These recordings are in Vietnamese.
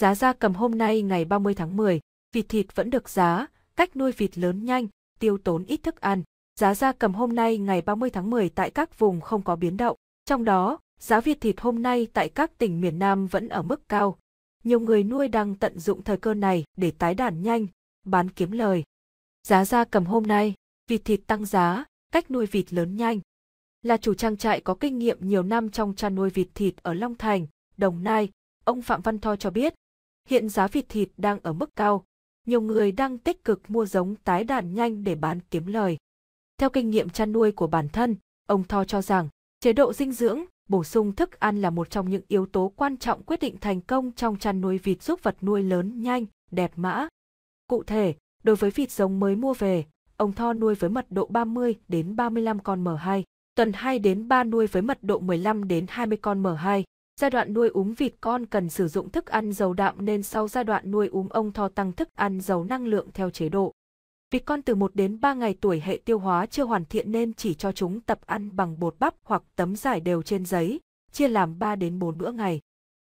Giá gia cầm hôm nay ngày 30 tháng 10, vịt thịt vẫn được giá, cách nuôi vịt lớn nhanh, tiêu tốn ít thức ăn. Giá gia cầm hôm nay ngày 30 tháng 10 tại các vùng không có biến động, trong đó, giá vịt thịt hôm nay tại các tỉnh miền Nam vẫn ở mức cao. Nhiều người nuôi đang tận dụng thời cơ này để tái đàn nhanh, bán kiếm lời. Giá gia cầm hôm nay, vịt thịt tăng giá, cách nuôi vịt lớn nhanh. Là chủ trang trại có kinh nghiệm nhiều năm trong chăn nuôi vịt thịt ở Long Thành, Đồng Nai, ông Phạm Văn Tho cho biết, Hiện giá vịt thịt đang ở mức cao, nhiều người đang tích cực mua giống tái đàn nhanh để bán kiếm lời. Theo kinh nghiệm chăn nuôi của bản thân, ông Tho cho rằng chế độ dinh dưỡng, bổ sung thức ăn là một trong những yếu tố quan trọng quyết định thành công trong chăn nuôi vịt giúp vật nuôi lớn nhanh, đẹp mã. Cụ thể, đối với vịt giống mới mua về, ông Tho nuôi với mật độ 30 đến 35 con M2, tuần 2 đến 3 nuôi với mật độ 15 đến 20 con M2, Giai đoạn nuôi úm vịt con cần sử dụng thức ăn giàu đạm nên sau giai đoạn nuôi úm ông thò tăng thức ăn giàu năng lượng theo chế độ. Vịt con từ 1 đến 3 ngày tuổi hệ tiêu hóa chưa hoàn thiện nên chỉ cho chúng tập ăn bằng bột bắp hoặc tấm giải đều trên giấy, chia làm 3 đến 4 bữa ngày.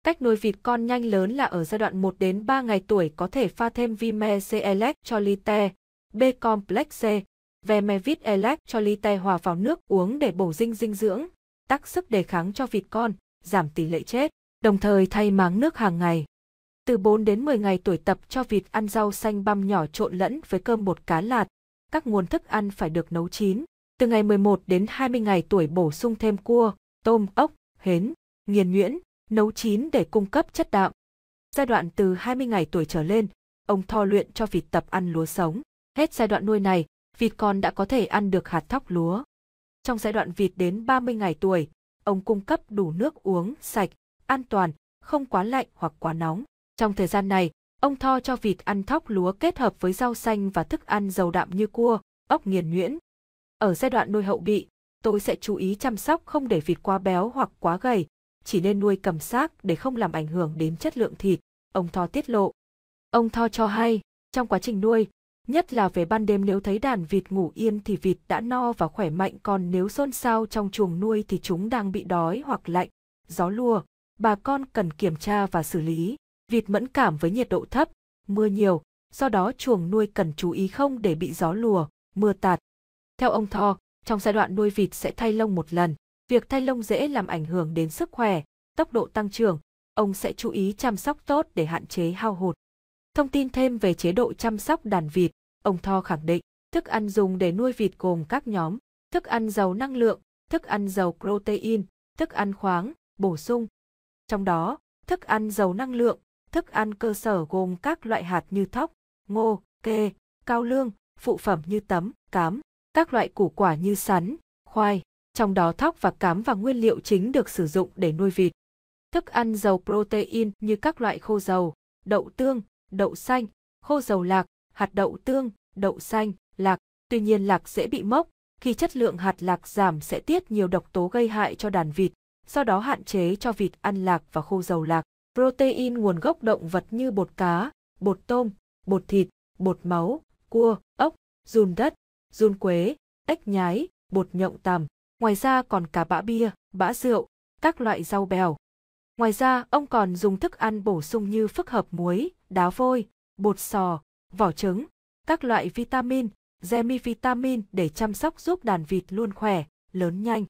Cách nuôi vịt con nhanh lớn là ở giai đoạn 1 đến 3 ngày tuổi có thể pha thêm Vime Electrolyte, B-complex C, Vemevit Electrolyte hòa vào nước uống để bổ dinh dinh dưỡng, tác sức đề kháng cho vịt con giảm tỷ lệ chết, đồng thời thay máng nước hàng ngày. Từ 4 đến 10 ngày tuổi tập cho vịt ăn rau xanh băm nhỏ trộn lẫn với cơm bột cá lạt, các nguồn thức ăn phải được nấu chín. Từ ngày 11 đến 20 ngày tuổi bổ sung thêm cua, tôm, ốc, hến, nghiền nhuyễn, nấu chín để cung cấp chất đạm. Giai đoạn từ 20 ngày tuổi trở lên, ông Tho luyện cho vịt tập ăn lúa sống. Hết giai đoạn nuôi này, vịt con đã có thể ăn được hạt thóc lúa. Trong giai đoạn vịt đến 30 ngày tuổi, ông cung cấp đủ nước uống sạch, an toàn, không quá lạnh hoặc quá nóng. Trong thời gian này, ông tho cho vịt ăn thóc lúa kết hợp với rau xanh và thức ăn giàu đạm như cua, ốc nghiền nhuyễn. Ở giai đoạn nuôi hậu bị, tôi sẽ chú ý chăm sóc không để vịt quá béo hoặc quá gầy, chỉ nên nuôi cầm xác để không làm ảnh hưởng đến chất lượng thịt, ông Tho tiết lộ. Ông Tho cho hay, trong quá trình nuôi, Nhất là về ban đêm nếu thấy đàn vịt ngủ yên thì vịt đã no và khỏe mạnh còn nếu xôn xao trong chuồng nuôi thì chúng đang bị đói hoặc lạnh, gió lùa, bà con cần kiểm tra và xử lý. Vịt mẫn cảm với nhiệt độ thấp, mưa nhiều, do đó chuồng nuôi cần chú ý không để bị gió lùa, mưa tạt. Theo ông Tho, trong giai đoạn nuôi vịt sẽ thay lông một lần, việc thay lông dễ làm ảnh hưởng đến sức khỏe, tốc độ tăng trưởng, ông sẽ chú ý chăm sóc tốt để hạn chế hao hụt. Thông tin thêm về chế độ chăm sóc đàn vịt, ông Tho khẳng định, thức ăn dùng để nuôi vịt gồm các nhóm, thức ăn giàu năng lượng, thức ăn giàu protein, thức ăn khoáng, bổ sung. Trong đó, thức ăn giàu năng lượng, thức ăn cơ sở gồm các loại hạt như thóc, ngô, kê, cao lương, phụ phẩm như tấm, cám, các loại củ quả như sắn, khoai, trong đó thóc và cám và nguyên liệu chính được sử dụng để nuôi vịt. Thức ăn giàu protein như các loại khô dầu, đậu tương, đậu xanh, khô dầu lạc, hạt đậu tương, đậu xanh, lạc. Tuy nhiên lạc dễ bị mốc, khi chất lượng hạt lạc giảm sẽ tiết nhiều độc tố gây hại cho đàn vịt, do đó hạn chế cho vịt ăn lạc và khô dầu lạc. Protein nguồn gốc động vật như bột cá, bột tôm, bột thịt, bột máu, cua, ốc, run đất, run quế, ếch nhái, bột nhộng tằm. Ngoài ra còn cả bã bia, bã rượu, các loại rau bèo, Ngoài ra, ông còn dùng thức ăn bổ sung như phức hợp muối, đá vôi, bột sò, vỏ trứng, các loại vitamin, vitamin để chăm sóc giúp đàn vịt luôn khỏe, lớn nhanh.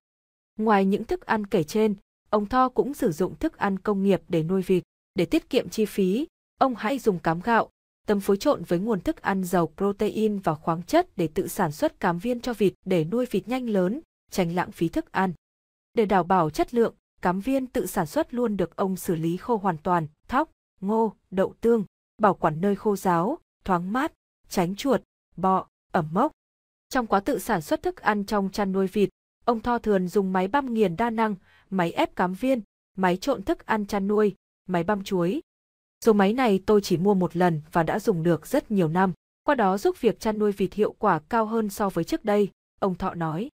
Ngoài những thức ăn kể trên, ông Tho cũng sử dụng thức ăn công nghiệp để nuôi vịt. Để tiết kiệm chi phí, ông hãy dùng cám gạo, tấm phối trộn với nguồn thức ăn giàu protein và khoáng chất để tự sản xuất cám viên cho vịt để nuôi vịt nhanh lớn, tránh lãng phí thức ăn. Để đảm bảo chất lượng, cám viên tự sản xuất luôn được ông xử lý khô hoàn toàn, thóc, ngô, đậu tương, bảo quản nơi khô ráo, thoáng mát, tránh chuột, bọ, ẩm mốc. Trong quá tự sản xuất thức ăn trong chăn nuôi vịt, ông Tho thường dùng máy băm nghiền đa năng, máy ép cám viên, máy trộn thức ăn chăn nuôi, máy băm chuối. Số máy này tôi chỉ mua một lần và đã dùng được rất nhiều năm, qua đó giúp việc chăn nuôi vịt hiệu quả cao hơn so với trước đây, ông Thọ nói.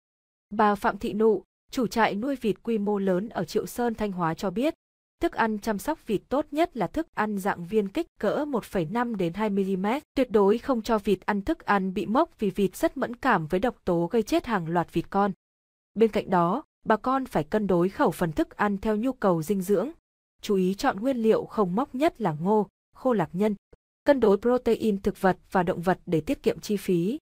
Bà Phạm Thị Nụ, Chủ trại nuôi vịt quy mô lớn ở Triệu Sơn Thanh Hóa cho biết, thức ăn chăm sóc vịt tốt nhất là thức ăn dạng viên kích cỡ 1,5 đến 2 mm, tuyệt đối không cho vịt ăn thức ăn bị mốc vì vịt rất mẫn cảm với độc tố gây chết hàng loạt vịt con. Bên cạnh đó, bà con phải cân đối khẩu phần thức ăn theo nhu cầu dinh dưỡng, chú ý chọn nguyên liệu không mốc nhất là ngô, khô lạc nhân, cân đối protein thực vật và động vật để tiết kiệm chi phí.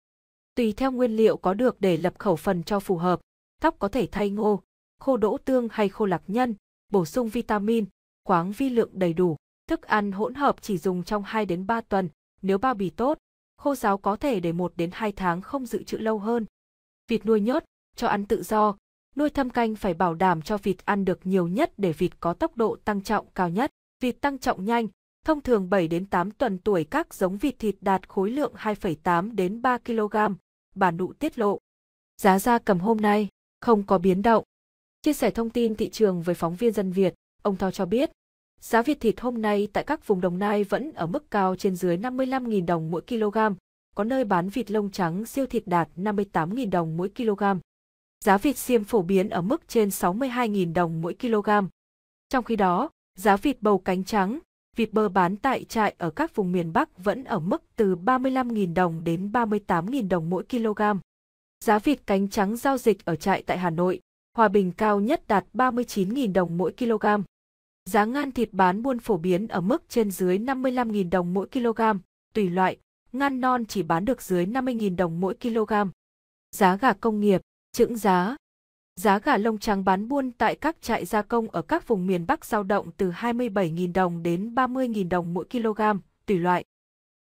Tùy theo nguyên liệu có được để lập khẩu phần cho phù hợp, Tóc có thể thay ngô, khô đỗ tương hay khô lạc nhân, bổ sung vitamin, khoáng vi lượng đầy đủ. Thức ăn hỗn hợp chỉ dùng trong 2 đến 3 tuần, nếu bao bì tốt, khô giáo có thể để 1 đến 2 tháng không dự trữ lâu hơn. Vịt nuôi nhốt, cho ăn tự do, nuôi thâm canh phải bảo đảm cho vịt ăn được nhiều nhất để vịt có tốc độ tăng trọng cao nhất. Vịt tăng trọng nhanh, thông thường 7 đến 8 tuần tuổi các giống vịt thịt đạt khối lượng 2,8 đến 3 kg, bà nụ tiết lộ. Giá da cầm hôm nay không có biến động. Chia sẻ thông tin thị trường với phóng viên dân Việt, ông Thao cho biết, giá vịt thịt hôm nay tại các vùng Đồng Nai vẫn ở mức cao trên dưới 55.000 đồng mỗi kg, có nơi bán vịt lông trắng siêu thịt đạt 58.000 đồng mỗi kg. Giá vịt xiêm phổ biến ở mức trên 62.000 đồng mỗi kg. Trong khi đó, giá vịt bầu cánh trắng, vịt bơ bán tại trại ở các vùng miền Bắc vẫn ở mức từ 35.000 đồng đến 38.000 đồng mỗi kg. Giá vịt cánh trắng giao dịch ở trại tại Hà Nội, Hòa Bình cao nhất đạt 39.000 đồng mỗi kg. Giá ngan thịt bán buôn phổ biến ở mức trên dưới 55.000 đồng mỗi kg, tùy loại, ngan non chỉ bán được dưới 50.000 đồng mỗi kg. Giá gà công nghiệp, trứng giá. Giá gà lông trắng bán buôn tại các trại gia công ở các vùng miền Bắc giao động từ 27.000 đồng đến 30.000 đồng mỗi kg, tùy loại.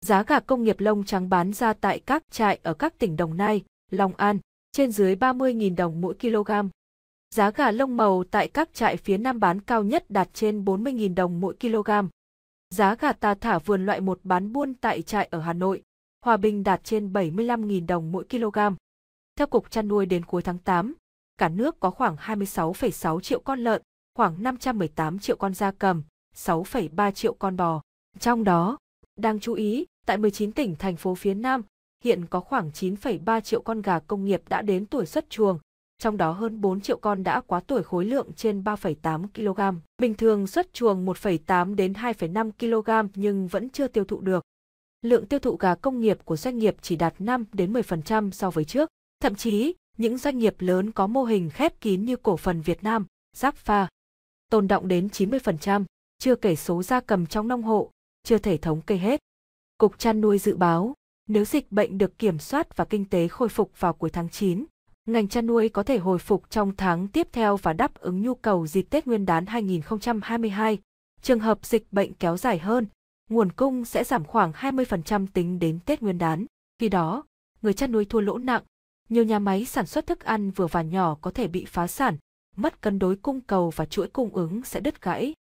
Giá gà công nghiệp lông trắng bán ra tại các trại ở các tỉnh Đồng Nai, Long An, trên dưới 30.000 đồng mỗi kg. Giá gà lông màu tại các trại phía Nam bán cao nhất đạt trên 40.000 đồng mỗi kg. Giá gà ta thả vườn loại một bán buôn tại trại ở Hà Nội, Hòa Bình đạt trên 75.000 đồng mỗi kg. Theo Cục Chăn nuôi đến cuối tháng 8, cả nước có khoảng 26,6 triệu con lợn, khoảng 518 triệu con da cầm, 6,3 triệu con bò. Trong đó, đáng chú ý, tại 19 tỉnh thành phố phía Nam hiện có khoảng 9,3 triệu con gà công nghiệp đã đến tuổi xuất chuồng, trong đó hơn 4 triệu con đã quá tuổi khối lượng trên 3,8 kg. Bình thường xuất chuồng 1,8 đến 2,5 kg nhưng vẫn chưa tiêu thụ được. Lượng tiêu thụ gà công nghiệp của doanh nghiệp chỉ đạt 5 đến 10% so với trước. Thậm chí, những doanh nghiệp lớn có mô hình khép kín như cổ phần Việt Nam, Giáp Pha, tồn động đến 90%, chưa kể số gia cầm trong nông hộ, chưa thể thống kê hết. Cục chăn nuôi dự báo, nếu dịch bệnh được kiểm soát và kinh tế khôi phục vào cuối tháng 9, ngành chăn nuôi có thể hồi phục trong tháng tiếp theo và đáp ứng nhu cầu dịp Tết Nguyên đán 2022. Trường hợp dịch bệnh kéo dài hơn, nguồn cung sẽ giảm khoảng 20% tính đến Tết Nguyên đán. Khi đó, người chăn nuôi thua lỗ nặng, nhiều nhà máy sản xuất thức ăn vừa và nhỏ có thể bị phá sản, mất cân đối cung cầu và chuỗi cung ứng sẽ đứt gãy.